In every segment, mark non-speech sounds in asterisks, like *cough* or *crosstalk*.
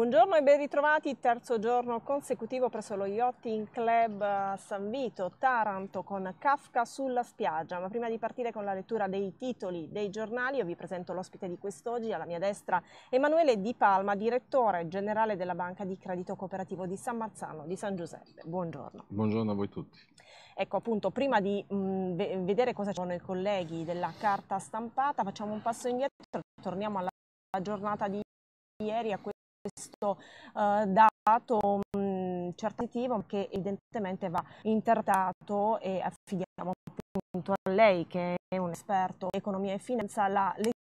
Buongiorno e ben ritrovati, terzo giorno consecutivo presso lo Yachting Club San Vito, Taranto con Kafka sulla spiaggia. Ma prima di partire con la lettura dei titoli dei giornali, io vi presento l'ospite di quest'oggi, alla mia destra Emanuele Di Palma, direttore generale della Banca di Credito Cooperativo di San Marzano di San Giuseppe. Buongiorno. Buongiorno a voi tutti. Ecco appunto, prima di mh, mm, vedere cosa sono i colleghi della carta stampata, facciamo un passo indietro, torniamo alla giornata di ieri a questo questo eh, dato mh, mm, certitivo che evidentemente va interpretato e affidiamo appunto a lei che è un esperto di economia e finanza la lettura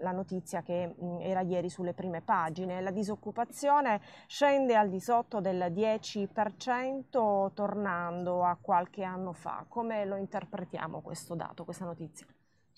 la notizia che mh, mm, era ieri sulle prime pagine. La disoccupazione scende al di sotto del 10% tornando a qualche anno fa. Come lo interpretiamo questo dato, questa notizia?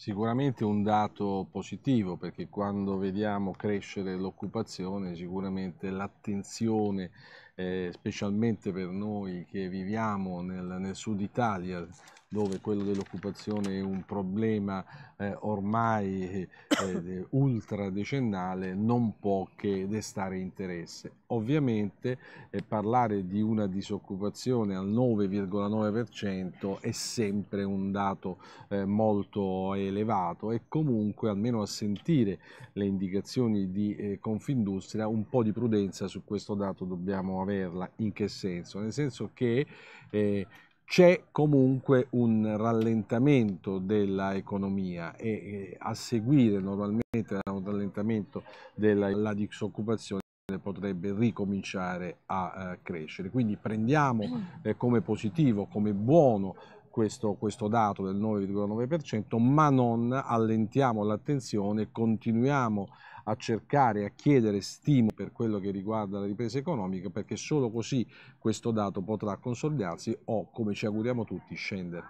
Sicuramente un dato positivo perché quando vediamo crescere l'occupazione sicuramente l'attenzione eh, specialmente per noi che viviamo nel, nel, sud Italia dove quello dell'occupazione è un problema eh, ormai eh, ultra decennale, non può che destare interesse. Ovviamente eh, parlare di una disoccupazione al 9,9% è sempre un dato eh, molto elevato e comunque almeno a sentire le indicazioni di eh, Confindustria un po' di prudenza su questo dato dobbiamo averla. In che senso? Nel senso che eh, c'è comunque un rallentamento dell'economia e, e eh, a seguire normalmente da un rallentamento della disoccupazione potrebbe ricominciare a uh, crescere. Quindi prendiamo mm. eh, come positivo, come buono questo, questo dato del 9,9%, ma non allentiamo l'attenzione, continuiamo a cercare, a chiedere stimolo per quello che riguarda la ripresa economica, perché solo così questo dato potrà consolidarsi o, come ci auguriamo tutti, scendere.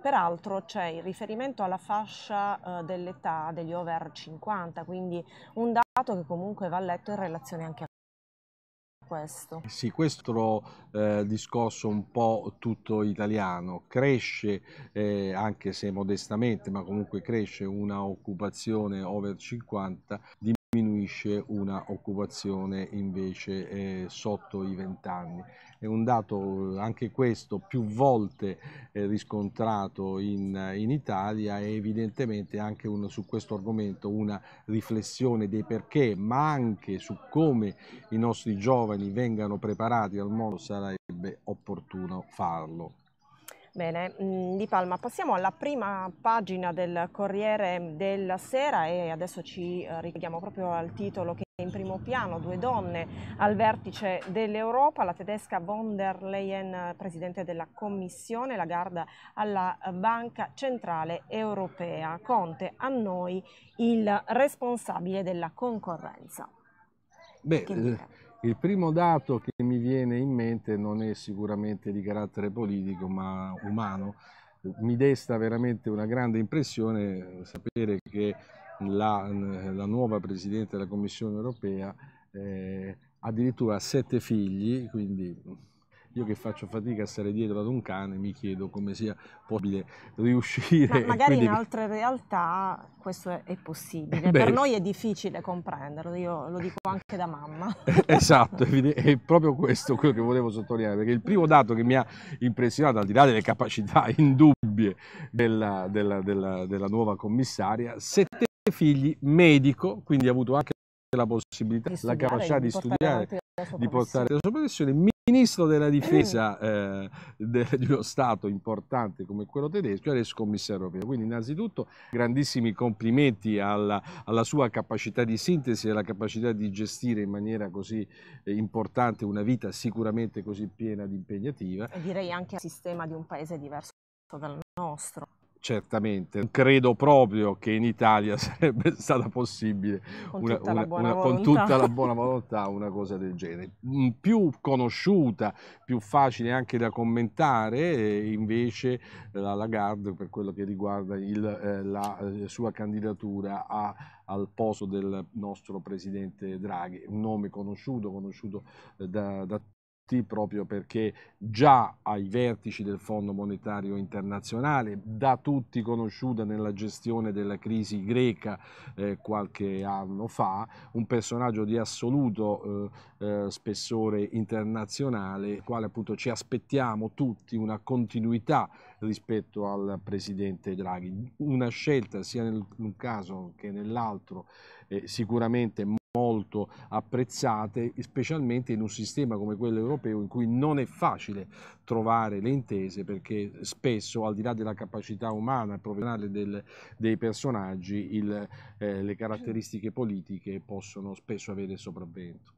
Peraltro c'è il riferimento alla fascia eh, dell'età degli over 50, quindi un dato che comunque va letto in relazione anche a questo. Eh sì, questo eh, discorso un po' tutto italiano. Cresce, eh, anche se modestamente, ma comunque cresce una occupazione over 50 di diminuisce una occupazione invece eh, sotto i 20 anni. È un dato eh, anche questo più volte eh, riscontrato in, eh, in, Italia e evidentemente anche un, su questo argomento una riflessione dei perché ma anche su come i nostri giovani vengano preparati al mondo sarebbe opportuno farlo. Bene, mm, Di Palma, passiamo alla prima pagina del Corriere della Sera e adesso ci eh, richiamo proprio al titolo che è in primo piano due donne al vertice dell'Europa, la tedesca von der Leyen, presidente della Commissione, la Garda alla Banca Centrale Europea. Conte a noi il responsabile della concorrenza. Beh, il primo dato che mi viene in mente non è sicuramente di carattere politico, ma umano. Mi desta veramente una grande impressione eh, sapere che la, la nuova Presidente della Commissione europea eh, addirittura ha sette figli, quindi io che faccio fatica a stare dietro ad un cane, mi chiedo come sia possibile riuscire. Ma *laughs* magari quindi... in altre realtà questo è, possibile. Beh, per noi è difficile comprenderlo, io lo dico anche da mamma. *laughs* esatto, è proprio questo quello che volevo sottolineare, perché il primo dato che mi ha impressionato, al di là delle capacità *laughs* indubbie della, della, della, della nuova commissaria, sette figli, medico, quindi ha avuto anche la possibilità, la capacità di, di studiare, di portare la sua professione, ministro della eh. difesa eh, di uno Stato importante come quello tedesco e ex commissario europeo. Quindi innanzitutto grandissimi complimenti alla, alla, sua capacità di sintesi e alla capacità di gestire in maniera così eh, importante una vita sicuramente così piena di impegnativa. E direi anche al sistema di un paese diverso dal nostro certamente. Credo proprio che in Italia *laughs* sarebbe stata possibile con, una, tutta, una, una, con tutta, la *laughs* buona volontà una cosa del genere. Mm, più conosciuta, più facile anche da commentare eh, invece la Lagarde per quello che riguarda il, eh, la eh, sua candidatura a, al posto del nostro presidente Draghi, un nome conosciuto, conosciuto eh, da, da tutti proprio perché già ai vertici del Fondo Monetario Internazionale, da tutti conosciuta nella gestione della crisi greca eh, qualche anno fa, un personaggio di assoluto eh, eh, spessore internazionale, il quale appunto ci aspettiamo tutti una continuità rispetto al Presidente Draghi. Una scelta sia in un caso che nell'altro eh, sicuramente molto apprezzate, specialmente in un sistema come quello europeo in cui non è facile trovare le intese perché spesso al di là della capacità umana e professionale del, dei personaggi il, eh, le caratteristiche politiche possono spesso avere il sopravvento.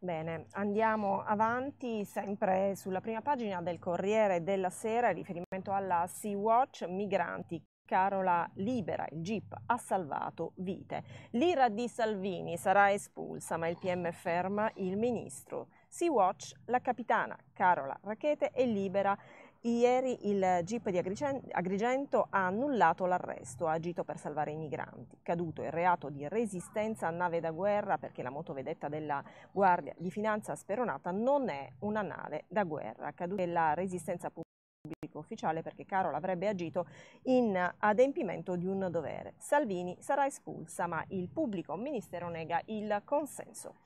Bene, andiamo avanti sempre sulla prima pagina del Corriere della Sera, riferimento alla Sea-Watch, migranti Carola Libera, il GIP, ha salvato vite. L'ira di Salvini sarà espulsa, ma il PM ferma il ministro. Sea-Watch, la capitana Carola Rachete è libera. Ieri il GIP di Agrigento ha annullato l'arresto, ha agito per salvare i migranti. Caduto il reato di resistenza a nave da guerra perché la motovedetta della Guardia di Finanza Speronata non è una nave da guerra. Caduto la resistenza pubblica pubblico ufficiale perché Carola avrebbe agito in adempimento di un dovere. Salvini sarà espulsa, ma il pubblico ministero nega il consenso.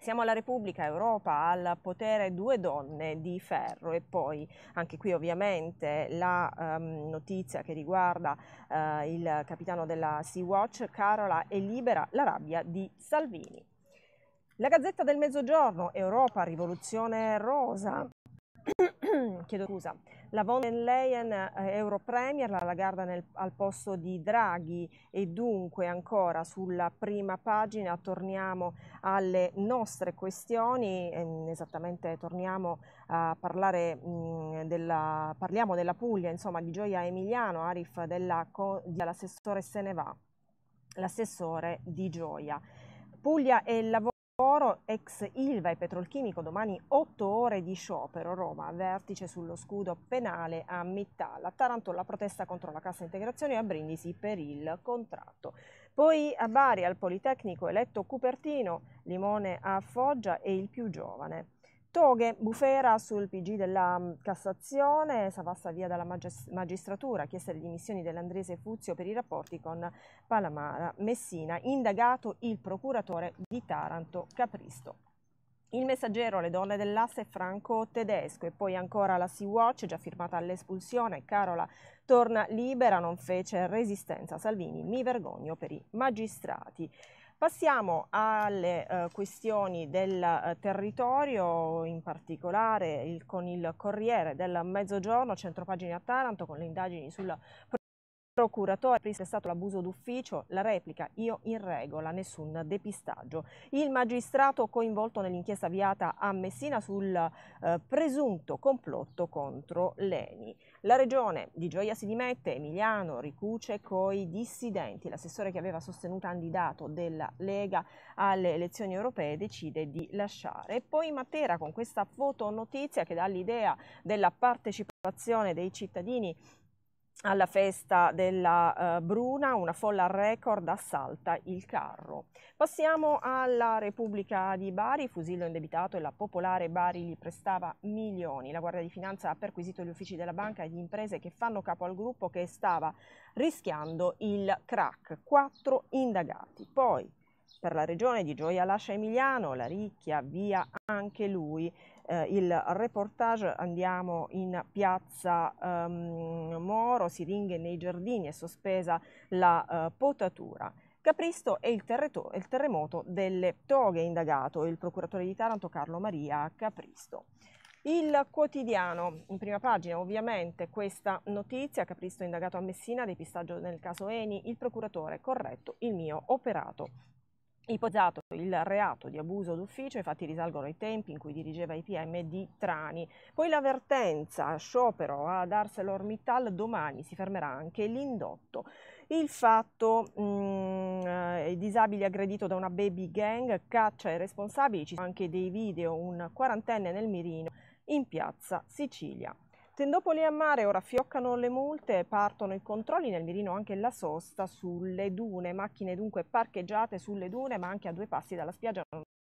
Siamo alla Repubblica Europa, al potere due donne di ferro e poi anche qui ovviamente la um, notizia che riguarda uh, il capitano della Sea-Watch, Carola è libera la rabbia di Salvini. La Gazzetta del Mezzogiorno, Europa, rivoluzione rosa. *coughs* chiedo scusa, la von der Leyen eh, Europremier, la Lagarda nel, al posto di Draghi e dunque ancora sulla prima pagina torniamo alle nostre questioni, eh, esattamente torniamo a parlare mh, mm, della, parliamo della Puglia, insomma di Gioia Emiliano, Arif dell'Acco, dell'assessore se ne va, l'assessore di Gioia. Puglia e lavoro Oro, ex Ilva e Petrolchimico, domani 8 ore di sciopero. Roma, vertice sullo scudo penale a Mittal. A Taranto la protesta contro la cassa integrazione e a Brindisi per il contratto. Poi a Bari al Politecnico eletto Cupertino, Limone a Foggia e il più giovane. Toghe, bufera sul PG della mm, Cassazione, Savassa via dalla magistratura, chiesta le dimissioni dell'Andrese Fuzio per i rapporti con Palamara Messina, indagato il procuratore di Taranto Capristo. Il messaggero, le donne dell'asse Franco Tedesco e poi ancora la Sea Watch, già firmata all'espulsione, Carola torna libera, non fece resistenza. Salvini, mi vergogno per i magistrati. Passiamo alle eh, questioni del eh, territorio, in particolare il, con il Corriere del Mezzogiorno, centropagine a Taranto, con le indagini sul procuratore è stato l'abuso d'ufficio, la replica io in regola, nessun depistaggio. Il magistrato coinvolto nell'inchiesta avviata a Messina sul eh, presunto complotto contro Leni. La regione di Gioia si dimette, Emiliano ricuce coi dissidenti. L'assessore che aveva sostenuto candidato della Lega alle elezioni europee decide di lasciare. E poi Matera con questa fotonotizia che dà l'idea della partecipazione dei cittadini alla festa della uh, Bruna, una folla record assalta il carro. Passiamo alla Repubblica di Bari, fusillo indebitato e la popolare Bari gli prestava milioni. La Guardia di Finanza ha perquisito gli uffici della banca e di imprese che fanno capo al gruppo che stava rischiando il crack. Quattro indagati. Poi per la regione di Gioia Lascia Emiliano, la ricchia via anche lui eh, il reportage andiamo in piazza ehm, Moro, siringhe nei giardini e sospesa la eh, potatura. Capristo e il, il, terremoto delle toghe indagato, il procuratore di Taranto Carlo Maria Capristo. Il quotidiano, in prima pagina ovviamente questa notizia, Capristo indagato a Messina, depistaggio nel caso Eni, il procuratore corretto, il mio operato ipotizzato il reato di abuso d'ufficio, infatti risalgono i tempi in cui dirigeva i PM di Trani. Poi l'avvertenza, sciopero ad ArcelorMittal, domani si fermerà anche l'indotto. Il fatto, mh, mm, eh, i disabili aggredito da una baby gang, caccia i responsabili, ci sono anche dei video, un quarantenne nel mirino in piazza Sicilia. Tendopoli a mare ora fioccano le multe partono i controlli nel mirino anche la sosta sulle dune, macchine dunque parcheggiate sulle dune ma anche a due passi dalla spiaggia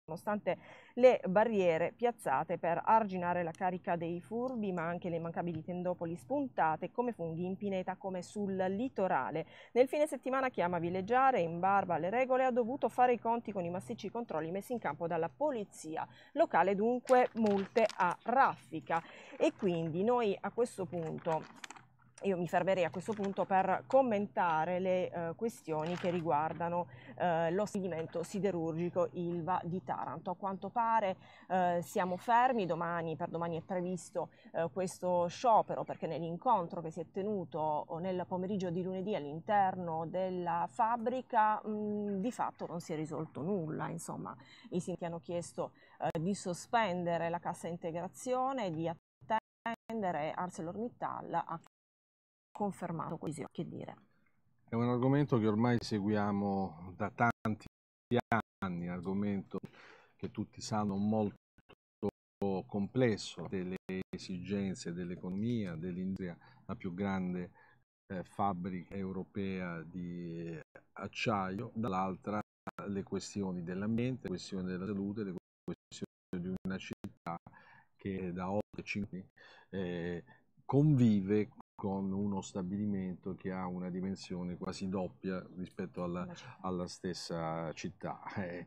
nonostante le barriere piazzate per arginare la carica dei furbi, ma anche le mancabili tendopoli spuntate come funghi in pineta come sul litorale. Nel fine settimana chi ama villeggiare in barba alle regole ha dovuto fare i conti con i massicci controlli messi in campo dalla polizia locale, dunque multe a raffica. E quindi noi a questo punto io mi fermerei a questo punto per commentare le eh, questioni che riguardano eh, lo stabilimento siderurgico Ilva di Taranto. A quanto pare eh, siamo fermi, domani, per domani è previsto eh, questo sciopero perché nell'incontro che si è tenuto nel pomeriggio di lunedì all'interno della fabbrica mh, di fatto non si è risolto nulla, insomma i sindaci hanno chiesto eh, di sospendere la cassa integrazione, di attendere ArcelorMittal a confermato così, che dire. È un argomento che ormai seguiamo da tanti anni, un argomento che tutti sanno molto complesso delle esigenze dell'economia, dell'industria, la più grande eh, fabbrica europea di eh, acciaio, dall'altra le questioni dell'ambiente, le questioni della salute, le questioni di una città che da 8-5 anni eh, convive con uno stabilimento che ha una dimensione quasi doppia rispetto alla, alla stessa città. Eh,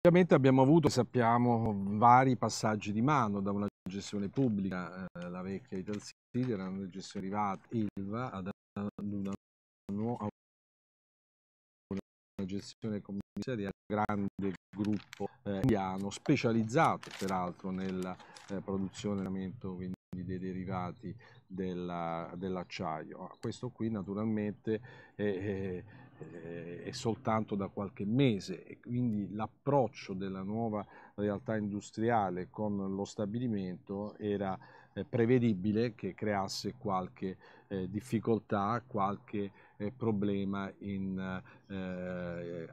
ovviamente abbiamo avuto, sappiamo, vari passaggi di mano da una gestione pubblica, eh, la vecchia Italsider, era una gestione privata, ILVA, ad una nuova una gestione commissariale, un grande gruppo eh, indiano specializzato peraltro nella eh, produzione e allenamento dei derivati della, dell'acciaio. Ah, questo qui naturalmente è, è, è, soltanto da qualche mese e quindi l'approccio della nuova realtà industriale con lo stabilimento era eh, prevedibile che creasse qualche eh, difficoltà, qualche eh, problema in, eh,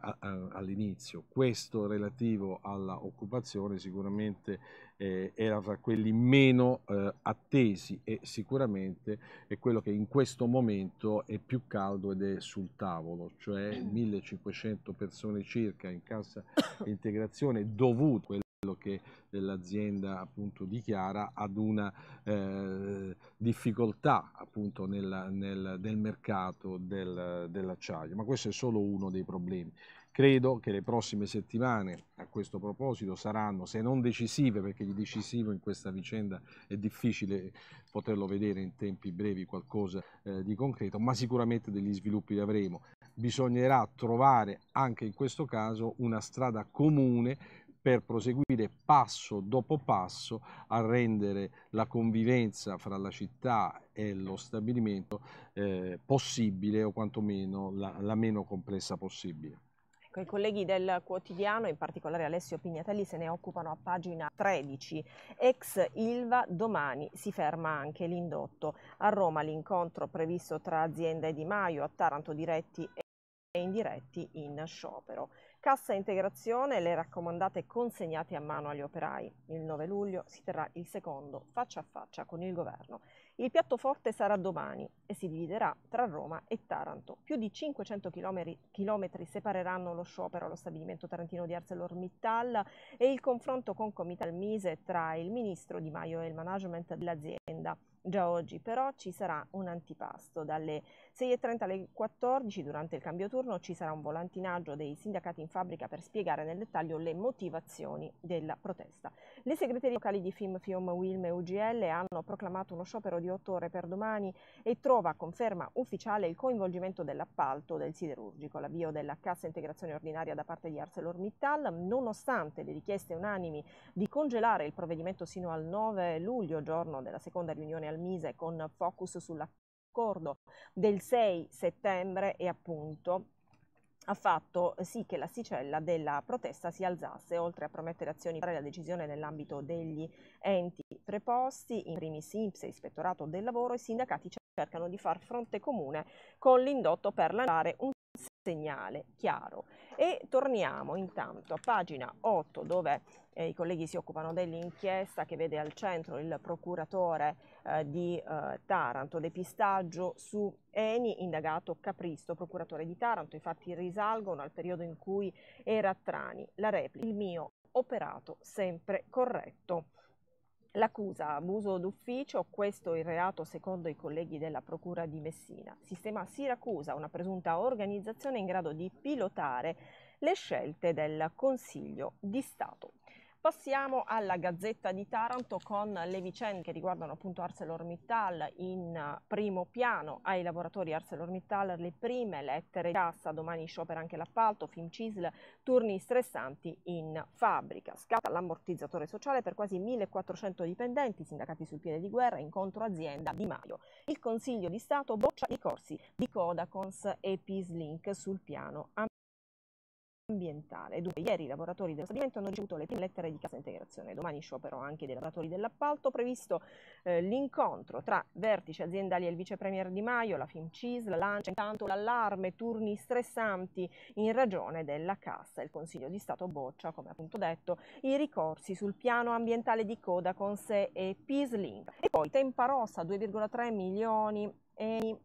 all'inizio. Questo relativo all'occupazione sicuramente eh, era fra quelli meno eh, attesi e sicuramente è quello che in questo momento è più caldo ed è sul tavolo, cioè 1500 mm. persone circa in cassa *coughs* integrazione dovuto a quello che l'azienda appunto dichiara ad una eh, difficoltà appunto nel, nel, nel mercato del, dell'acciaio, ma questo è solo uno dei problemi. Credo che le prossime settimane a questo proposito saranno, se non decisive, perché di decisivo in questa vicenda è difficile poterlo vedere in tempi brevi qualcosa eh, di concreto, ma sicuramente degli sviluppi li avremo. Bisognerà trovare anche in questo caso una strada comune per proseguire passo dopo passo a rendere la convivenza fra la città e lo stabilimento eh, possibile o quantomeno la, la meno complessa possibile. Ecco, i colleghi del quotidiano, in particolare Alessio Pignatelli, se ne occupano a pagina 13. Ex Ilva, domani si ferma anche l'indotto. A Roma l'incontro previsto tra azienda e Di Maio, a Taranto diretti e indiretti in sciopero. Cassa integrazione, le raccomandate consegnate a mano agli operai. Il 9 luglio si terrà il secondo faccia a faccia con il governo. Il piatto forte sarà domani e si dividerà tra Roma e Taranto. Più di 500 chilometri separeranno lo sciopero allo stabilimento tarantino di ArcelorMittal e il confronto con Comital Mise tra il ministro Di Maio e il management dell'azienda. Già oggi però ci sarà un antipasto dalle 6.30 alle 14 durante il cambio turno ci sarà un volantinaggio dei sindacati in fabbrica per spiegare nel dettaglio le motivazioni della protesta. Le segreterie locali di FIM, FIOM, WILM e UGL hanno proclamato uno sciopero di 8 ore per domani e trova conferma ufficiale il coinvolgimento dell'appalto del siderurgico, l'avvio della cassa integrazione ordinaria da parte di ArcelorMittal, nonostante le richieste unanimi di congelare il provvedimento sino al 9 luglio, giorno della seconda riunione al Mise con focus sulla accordo del 6 settembre e appunto ha fatto sì che l'asticella della protesta si alzasse, oltre a promettere azioni per la decisione nell'ambito degli enti preposti, in primis INPS, Ispettorato del Lavoro, i sindacati cercano di far fronte comune con l'indotto per lanciare un segnale chiaro. E torniamo intanto a pagina 8 dove eh, i colleghi si occupano dell'inchiesta che vede al centro il procuratore eh, di eh, Taranto, depistaggio su Eni, indagato Capristo, procuratore di Taranto, infatti risalgono al periodo in cui era Trani. La replica, il mio operato sempre corretto. L'accusa abuso d'ufficio, questo il reato secondo i colleghi della Procura di Messina. Sistema Siracusa, una presunta organizzazione in grado di pilotare le scelte del Consiglio di Stato. Passiamo alla Gazzetta di Taranto con le vicende che riguardano appunto ArcelorMittal in eh, primo piano ai lavoratori ArcelorMittal, le prime lettere di cassa, domani sciopera anche l'appalto, film CISL, turni stressanti in fabbrica, scatta l'ammortizzatore sociale per quasi 1400 dipendenti, sindacati sul piede di guerra, incontro azienda Di Maio. Il Consiglio di Stato boccia i corsi di Codacons e Peace Link sul piano ambientale ambientale. Dunque, ieri i lavoratori dello stabilimento hanno ricevuto le prime lettere di cassa integrazione. Domani sciopero anche dei lavoratori dell'appalto. Previsto eh, l'incontro tra vertici aziendali e il vice premier Di Maio, la FinCIS, la Lancia. Intanto l'allarme, turni stressanti in ragione della cassa. Il Consiglio di Stato boccia, come appunto detto, i ricorsi sul piano ambientale di coda con sé e PISLINK. E poi Tempa Rossa, 2,3 milioni e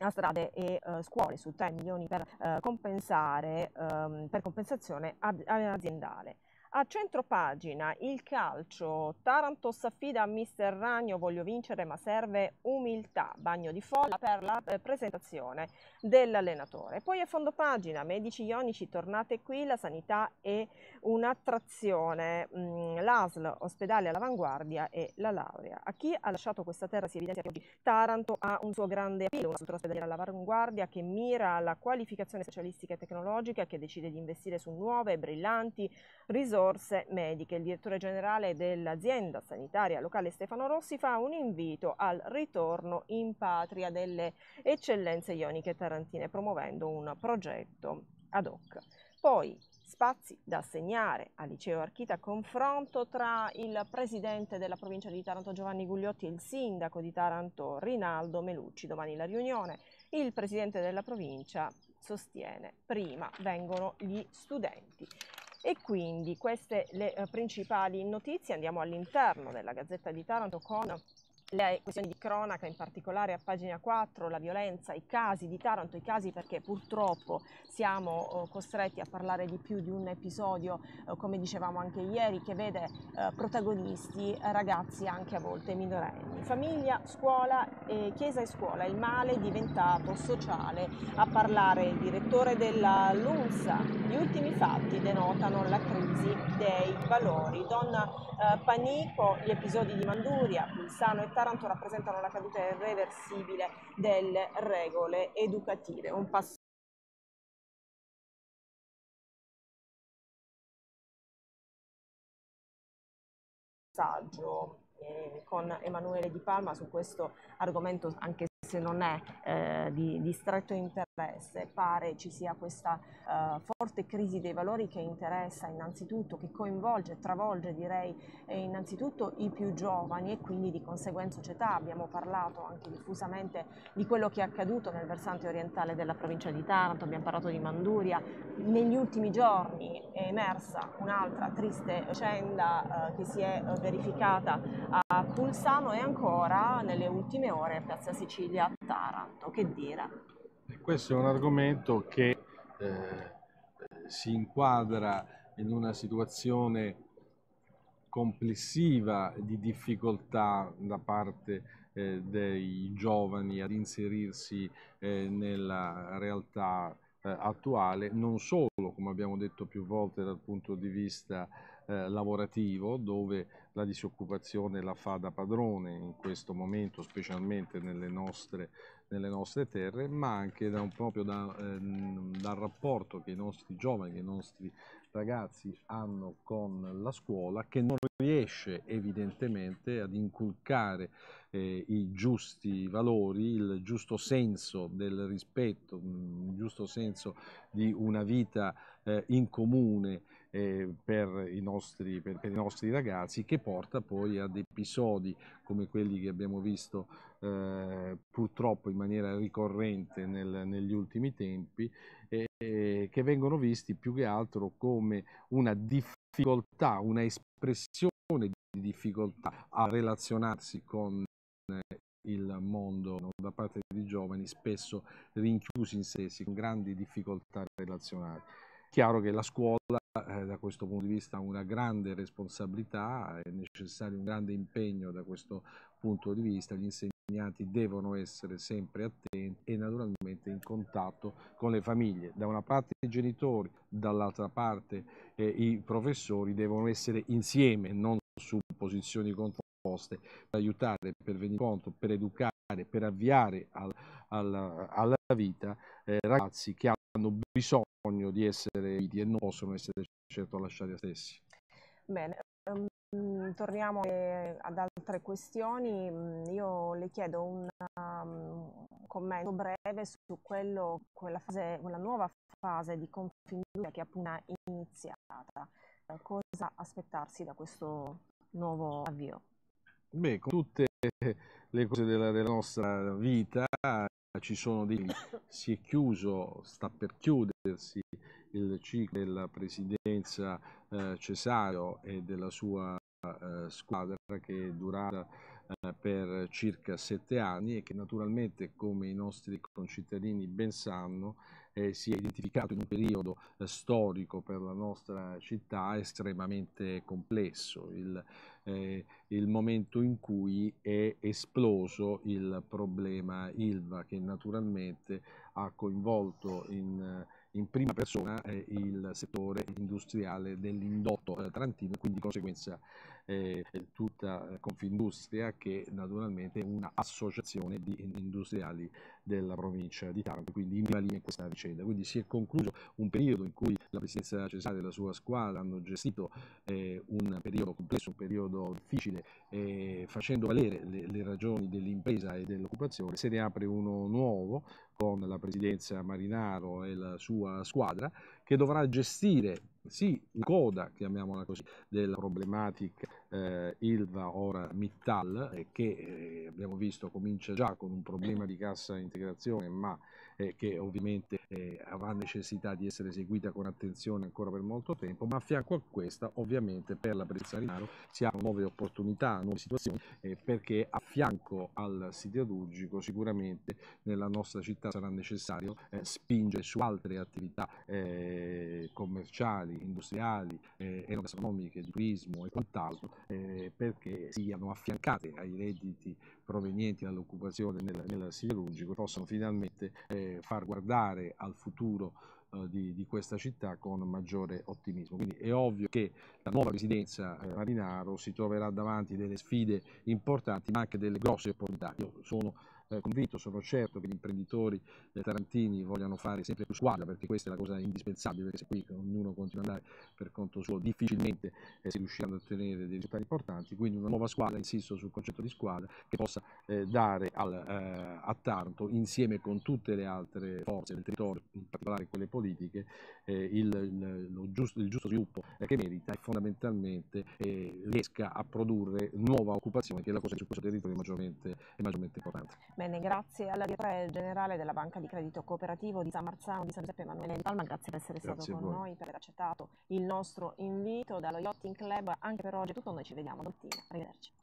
a strade e uh, scuole su 3 milioni per, uh, compensare, um, per compensazione aziendale. A centro pagina, il calcio, Taranto s'affida a mister Ragno, voglio vincere ma serve umiltà, bagno di folla per la eh, presentazione dell'allenatore. Poi a fondo pagina, medici ionici, tornate qui, la sanità è un'attrazione, mm, l'ASL, ospedale all'avanguardia e la laurea. A chi ha lasciato questa terra si evidenzia che oggi Taranto ha un suo grande appeal, una struttura ospedaliera all'avanguardia che mira alla qualificazione specialistica e tecnologica, che decide di investire su nuove, brillanti risorse risorse mediche. Il direttore generale dell'azienda sanitaria locale Stefano Rossi fa un invito al ritorno in patria delle eccellenze ioniche tarantine promuovendo un progetto ad hoc. Poi spazi da assegnare al liceo Archita confronto tra il presidente della provincia di Taranto Giovanni Gugliotti e il sindaco di Taranto Rinaldo Melucci. Domani la riunione. Il presidente della provincia sostiene prima vengono gli studenti. E quindi queste le eh, principali notizie, andiamo all'interno della Gazzetta di Taranto con le questioni di cronaca, in particolare a pagina 4, la violenza, i casi di Taranto, i casi perché purtroppo siamo oh, costretti a parlare di più di un episodio, oh, come dicevamo anche ieri, che vede eh, protagonisti eh, ragazzi anche a volte minorenni. Famiglia, scuola, e chiesa e scuola, il male è diventato sociale. A parlare il direttore della LUNSA, gli ultimi fatti denotano la crisi analisi dei valori. Don eh, Panico, gli episodi di Manduria, Pulsano e Taranto rappresentano la caduta irreversibile delle regole educative, un passo eh, con Emanuele Di Palma su questo argomento anche se non è eh, di, di, stretto interesse, pare ci sia questa eh, forte crisi dei valori che interessa innanzitutto, che coinvolge, travolge direi eh, innanzitutto i più giovani e quindi di conseguenza società. Abbiamo parlato anche diffusamente di quello che è accaduto nel versante orientale della provincia di Taranto, abbiamo parlato di Manduria. Negli ultimi giorni è emersa un'altra triste vicenda eh, che si è eh, verificata a Pulsano e ancora nelle ultime ore Piazza Sicilia a Taranto. Che dire? Questo è un argomento che eh, si inquadra in una situazione complessiva di difficoltà da parte eh, dei giovani ad inserirsi eh, nella realtà eh, attuale, non solo, come abbiamo detto più volte, dal punto di vista eh, lavorativo, dove la disoccupazione la fa da padrone in questo momento, specialmente nelle nostre, nelle nostre terre, ma anche da un, proprio da, ehm, dal rapporto che i nostri giovani, che i nostri ragazzi hanno con la scuola, che non riesce evidentemente ad inculcare eh, i giusti valori, il giusto senso del rispetto, mm, il giusto senso di una vita eh, in comune eh, per, i nostri, per, per, i nostri, ragazzi che porta poi ad episodi come quelli che abbiamo visto eh, purtroppo in maniera ricorrente nel, negli ultimi tempi eh, che vengono visti più che altro come una difficoltà, una espressione di difficoltà a relazionarsi con eh, il mondo da parte di giovani spesso rinchiusi in sé, con grandi difficoltà relazionali. Chiaro che la scuola eh, da questo punto di vista una grande responsabilità, è necessario un grande impegno da questo punto di vista, gli insegnanti devono essere sempre attenti e naturalmente in contatto con le famiglie, da una parte i genitori, dall'altra parte eh, i professori devono essere insieme, non su posizioni contrapposte, per aiutare, per venire incontro, per educare, per avviare al, al, alla vita eh, ragazzi che hanno bisogno bisogno di essere viti e non possono essere certo lasciati a stessi. Bene, ehm, mm, torniamo eh, ad altre questioni. Mm, io le chiedo un um, commento breve su quello, quella, fase, quella nuova fase di Confindustria che è appena iniziata. Eh, cosa aspettarsi da questo nuovo avvio? Beh, con tutte le cose della, della nostra vita eh, ci sono dei... *coughs* si è chiuso, sta per chiudersi il ciclo della presidenza eh, Cesario e della sua eh, squadra che è durata eh, per circa sette anni e che naturalmente come i nostri concittadini ben sanno eh, si è identificato in un periodo eh, storico per la nostra città estremamente complesso, il, eh, il, momento in cui è esploso il problema Ilva che naturalmente ha coinvolto in in prima persona eh, il settore industriale dell'indotto eh, tarantino e quindi di conseguenza eh, tutta eh, Confindustria che naturalmente è un'associazione di industriali della provincia di Taranto, quindi in prima linea questa vicenda. Quindi si è concluso un periodo in cui la presidenza Cesare e la sua squadra hanno gestito eh, un periodo complesso, un periodo difficile, eh, facendo valere le, le ragioni dell'impresa e dell'occupazione. Se ne apre uno nuovo con la presidenza Marinaro e la sua squadra che dovrà gestire sì, in coda, chiamiamola così, della problematica eh, Ilva ora Mittal, eh, che eh, abbiamo visto comincia già con un problema di cassa integrazione, ma eh, che ovviamente eh, avrà necessità di essere eseguita con attenzione ancora per molto tempo, ma a fianco a questa ovviamente per la presenza di Prezzanaro si hanno nuove opportunità, nuove situazioni, eh, perché a fianco al siderurgico sicuramente nella nostra città sarà necessario eh, spingere su altre attività eh, commerciali, industriali, eh, enogastronomiche, di turismo e quant'altro, eh, perché siano affiancate ai redditi provenienti dall'occupazione nel, nel siderurgico possano finalmente eh, far guardare al futuro eh, di, di, questa città con maggiore ottimismo. Quindi è ovvio che la nuova residenza eh, Marinaro si troverà davanti delle sfide importanti ma anche delle grosse opportunità. Io sono eh, convinto, sono certo che gli imprenditori eh, tarantini vogliano fare sempre più squadra perché questa è la cosa indispensabile, perché se qui ognuno continua ad andare per conto suo difficilmente eh, si riuscirà ad ottenere dei risultati importanti, quindi una nuova squadra, insisto sul concetto di squadra, che possa eh, dare al, eh, a Taranto insieme con tutte le altre forze del territorio, in particolare quelle politiche, eh, il, il, giusto, il, giusto, sviluppo che merita e fondamentalmente riesca a produrre nuova occupazione che è la cosa che su questo territorio è maggiormente, è maggiormente importante. Bene, grazie alla direttore generale della Banca di Credito Cooperativo di San Marzano di San Giuseppe Emanuele Palma, grazie per essere grazie stato con noi, per aver accettato il nostro invito dallo Yachting Club anche per oggi è tutto, noi ci vediamo domattina, arrivederci.